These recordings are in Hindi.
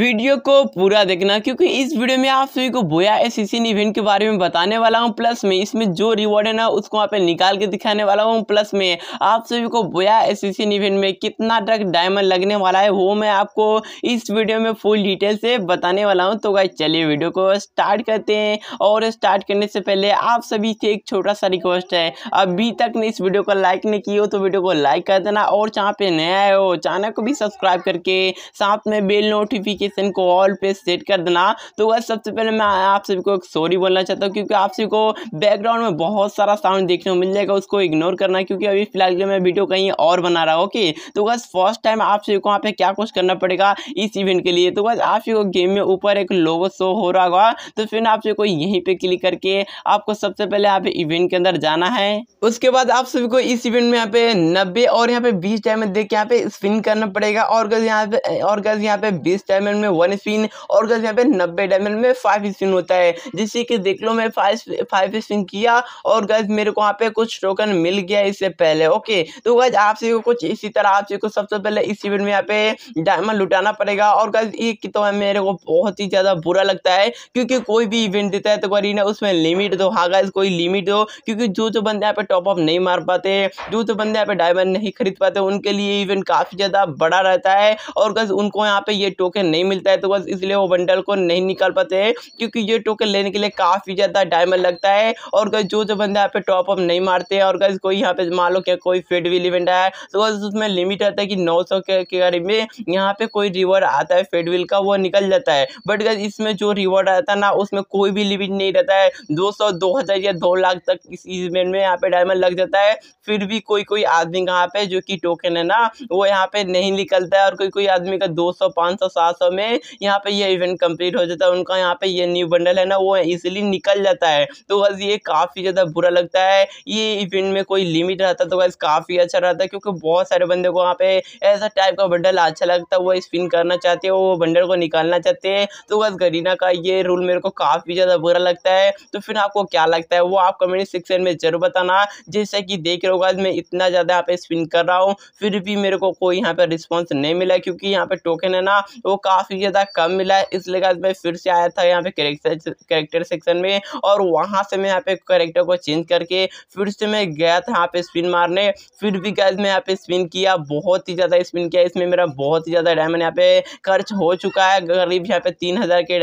वीडियो को पूरा देखना क्योंकि इस वीडियो में आप सभी को बोया एसीसीन इवेंट के बारे में बताने वाला हूँ प्लस में इसमें जो रिवॉर्ड है ना उसको वहाँ पे निकाल के दिखाने वाला हूँ प्लस में आप सभी को बोया एसीसीन इवेंट में कितना तक डायमंड लगने वाला है वो मैं आपको इस वीडियो में फुल डिटेल से बताने वाला हूँ तो भाई चलिए वीडियो को स्टार्ट करते हैं और स्टार्ट करने से पहले आप सभी से एक छोटा सा रिक्वेस्ट है अभी तक ने इस वीडियो को लाइक नहीं की हो तो वीडियो को लाइक कर देना और जहाँ पे नया आया हो चैनल को भी सब्सक्राइब करके साथ में बेल नोटिफिकेशन नोटिफिकेशन को ऑल पे सेट कर देना तो वह सबसे पहले मैं आप सभी को एक सॉरी बोलना चाहता हूँ क्योंकि आप सभी को बैकग्राउंड में बहुत सारा साउंड देखने को मिल जाएगा उसको इग्नोर करना क्योंकि अभी फिलहाल के मैं वीडियो कहीं और बना रहा हूँ ओके तो बस फर्स्ट टाइम आप सभी को वहाँ पे क्या कुछ करना पड़ेगा इस इवेंट के लिए तो बस आप सभी को गेम में ऊपर एक लोगो शो हो रहा होगा तो फिर आप सभी को यहीं पर क्लिक करके आपको सबसे पहले यहाँ पे इवेंट के अंदर जाना है उसके बाद आप सभी को इस इवेंट में यहाँ पे नब्बे और यहाँ पे बीस टाइम देख के यहाँ पे स्पिन करना पड़ेगा और गज यहाँ पे और गज यहाँ पे बीस टाइम डायमंड में वन स्पिन और गज यहाँ पे नब्बे डायमंड में फाइव स्पिन होता है जिससे कि देख लो मैं फाइव स्पिन किया और गज मेरे को वहाँ पे कुछ टोकन मिल गया इससे पहले ओके तो गज आपसे कुछ इसी तरह आपसे को सबसे पहले इस इवेंट में यहाँ पे डायमंड लुटाना पड़ेगा और गज ये तो मेरे को बहुत ही ज़्यादा बुरा लगता है क्योंकि कोई भी इवेंट देता है तो ना उसमें लिमिट दो हाँ गज कोई लिमिट दो क्योंकि जो जो बंदे यहाँ पे टॉपअप नहीं मार पाते जो जो बंदे यहाँ पे डायमंड नहीं खरीद पाते उनके लिए इवेंट काफ़ी ज़्यादा बड़ा रहता है और गज उनको यहाँ पे ये टोकन नहीं मिलता है तो बस इसलिए वो बंडल को नहीं निकाल पाते हैं क्योंकि ये टोकन लेने के लिए काफ़ी ज़्यादा डायमंड लगता है और गई जो जो बंदे यहाँ पे टॉप अप नहीं मारते हैं और गई कोई यहाँ पे मान लो क्या कोई फेड व्हील इवेंट आया तो बस उसमें लिमिट रहता है कि नौ सौ के करीब में यहाँ पे कोई रिवॉर्ड आता है फेड व्हील का वो निकल जाता है बट गई इसमें जो रिवॉर्ड आता है ना उसमें कोई भी लिमिट नहीं रहता है दो सौ दो हज़ार या दो लाख तक इस इवेंट में यहाँ पे डायमंड लग जाता है फिर भी कोई कोई आदमी यहाँ पे जो कि टोकन है ना वो यहाँ पे नहीं निकलता है और कोई कोई आदमी का दो सौ पाँच सौ सात सौ में यहाँ पे ये इवेंट कंप्लीट हो जाता है उनका यहाँ पे ये न्यू बंडल है ना वो इजिली निकल जाता है तो बस ये काफ़ी ज़्यादा बुरा लगता है ये इवेंट में कोई लिमिट रहता तो बस काफ़ी अच्छा रहता क्योंकि बहुत सारे बंदे को वहाँ पे ऐसा टाइप का बंडल अच्छा लगता है वो स्पिन करना चाहते हैं वो बंडल को निकालना चाहते हैं तो बस गरीना का ये रूल मेरे को काफ़ी ज़्यादा बुरा लगता है तो फिर आपको क्या लगता है वो आप कमेंट सेक्शन में जरूर बताना जैसे कि देख रहे हो आज मैं इतना ज़्यादा यहाँ पे स्पिन कर रहा हूँ फिर भी मेरे को कोई यहाँ पे रिस्पॉन्स नहीं मिला क्योंकि यहाँ पे टोकन है ना वो काफ़ी काफ़ी ज़्यादा कम मिला है इसलिए आज मैं फिर से आया था यहाँ पे करेक्टर करेक्टर सेक्शन में और वहाँ से मैं यहाँ पे करेक्टर को चेंज करके फिर से मैं गया था यहाँ पे स्पिन मारने फिर भी गैस मैं यहाँ पे स्पिन किया बहुत ही ज़्यादा स्पिन किया इसमें मेरा बहुत ही ज़्यादा डायमंड यहाँ पे खर्च हो चुका है करीब यहाँ पे तीन हज़ार के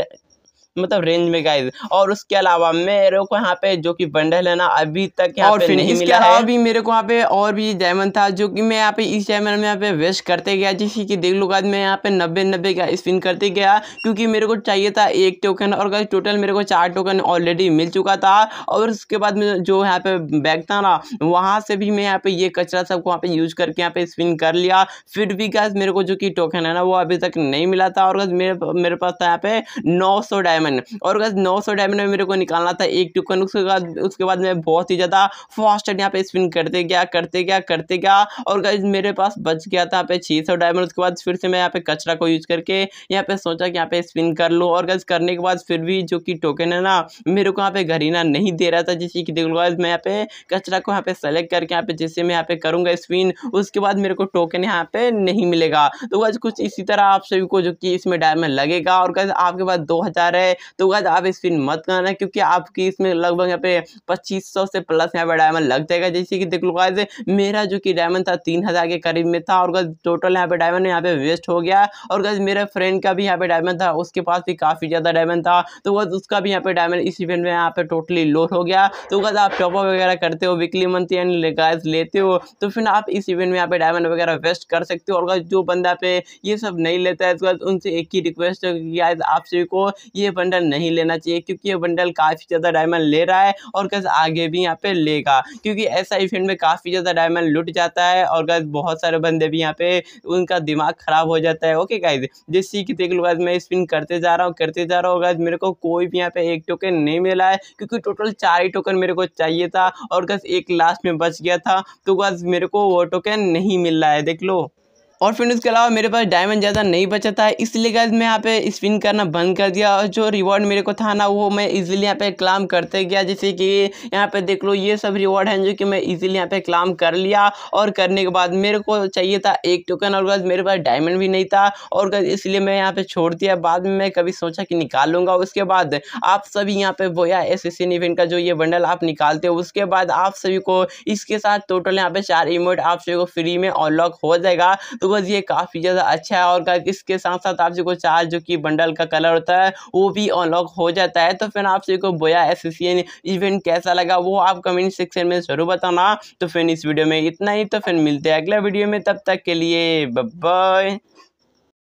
मतलब रेंज में गाइज और उसके अलावा मेरे को यहाँ पे जो कि बंडल है ना अभी तक यहाँ पे नहीं मिला है भी मेरे को यहाँ पे और भी डायमंड था जो कि मैं यहाँ पे इस डायमंड में यहाँ पे वेस्ट करते गया जिससे कि देख लो गाइज मैं यहाँ पे नब्बे नब्बे का स्पिन करते गया क्योंकि मेरे को चाहिए था एक टोकन और गाइज टोटल मेरे को चार टोकन ऑलरेडी मिल चुका था और उसके बाद जो यहाँ पे बैग था ना वहाँ से भी मैं यहाँ पे ये कचरा सबको यहाँ पे यूज करके यहाँ पे स्पिन कर लिया फिर भी गैस मेरे को जो कि टोकन है ना वो अभी तक नहीं मिला था और मेरे मेरे पास था यहाँ पे नौ डायमंड डायमंड और गैस नौ सौ डायमंड में मेरे को निकालना था एक टोकन उसके बाद उसके बाद मैं बहुत ही ज़्यादा फास्ट यहाँ पे स्पिन करते गया करते गया करते गया और गैस मेरे पास बच गया था यहाँ पे छः सौ डायमंड उसके बाद फिर से मैं यहाँ पे कचरा को यूज करके यहाँ पे सोचा कि यहाँ पे स्पिन कर लूँ और गैस करने के बाद फिर भी जो कि टोकन है ना मेरे को यहाँ पे घरीना नहीं दे रहा था जैसे कि देख लो मैं यहाँ पे कचरा को यहाँ पे सेलेक्ट करके यहाँ पे जैसे मैं यहाँ पे करूँगा स्पिन उसके बाद मेरे को टोकन यहाँ पे नहीं मिलेगा तो गैस कुछ इसी तरह आप सभी को जो कि इसमें डायमंड लगेगा और गैस आपके पास दो है है तो गैस आप स्पिन मत करना क्योंकि आपकी इसमें लगभग यहाँ पे पच्चीस सौ से प्लस यहाँ पे डायमंड लग जाएगा जैसे कि देख लो गैस मेरा जो कि डायमंड था तीन हज़ार के करीब में था और गैस टोटल यहाँ पे डायमंड यहाँ पे वेस्ट हो गया और गैस मेरे फ्रेंड का भी यहाँ पे डायमंड था उसके पास भी काफ़ी ज़्यादा डायमंड था तो गैस उसका भी यहाँ पे डायमंड इस इवेंट में यहाँ पे टोटली लोड हो गया तो गैस आप टॉपअप वगैरह करते हो वीकली मंथली एंड गैस लेते हो तो फिर आप इस इवेंट में यहाँ पे डायमंड वगैरह वेस्ट कर सकते हो और गैस जो बंदा पे ये सब नहीं लेता है तो उनसे एक ही रिक्वेस्ट है आप सभी को ये बंडल नहीं लेना चाहिए क्योंकि ये बंडल काफ़ी ज़्यादा डायमंड ले रहा है और गैस आगे भी यहाँ पे लेगा क्योंकि ऐसा इवेंट में काफ़ी ज़्यादा डायमंड लुट जाता है और गैस बहुत सारे बंदे भी यहाँ पे उनका दिमाग ख़राब हो जाता है ओके गाइज जिसकी कि देख लो गैस मैं स्पिन करते जा रहा हूँ करते जा रहा हूँ गैस मेरे को कोई भी यहाँ पे एक टोकन नहीं मिला है क्योंकि टोटल चार ही टोकन मेरे को चाहिए था और गैस एक लास्ट में बच गया था तो गैस मेरे को वो टोकन नहीं मिल रहा है देख लो और फिर उसके अलावा मेरे पास डायमंड ज़्यादा नहीं बचा था इसलिए गैस मैं यहाँ पे स्पिन करना बंद कर दिया और जो रिवॉर्ड मेरे को था ना वो मैं इजीली यहाँ पे क्लाम करते गया जैसे कि यहाँ पे देख लो ये सब रिवॉर्ड हैं जो कि मैं इजीली यहाँ पे क्लाम कर लिया और करने के बाद मेरे को चाहिए था एक टोकन और गैस मेरे पास डायमंड भी नहीं था और गैस इसलिए मैं यहाँ पर छोड़ दिया बाद में मैं कभी सोचा कि निकाल लूँगा उसके बाद आप सभी यहाँ पर बोया एस एस इवेंट का जो ये बंडल आप निकालते हो उसके बाद आप सभी को इसके साथ टोटल यहाँ पे चार इमोट आप सभी को फ्री में अनलॉक हो जाएगा तो बस ये काफ़ी ज़्यादा अच्छा है और इसके साथ साथ आप को चार जो कि बंडल का कलर होता है वो भी अनलॉक हो जाता है तो फिर आप को बोया एसोसिएशन इवेंट कैसा लगा वो आप कमेंट सेक्शन में जरूर बताना तो फिर इस वीडियो में इतना ही तो फिर मिलते हैं अगला वीडियो में तब तक के लिए बाय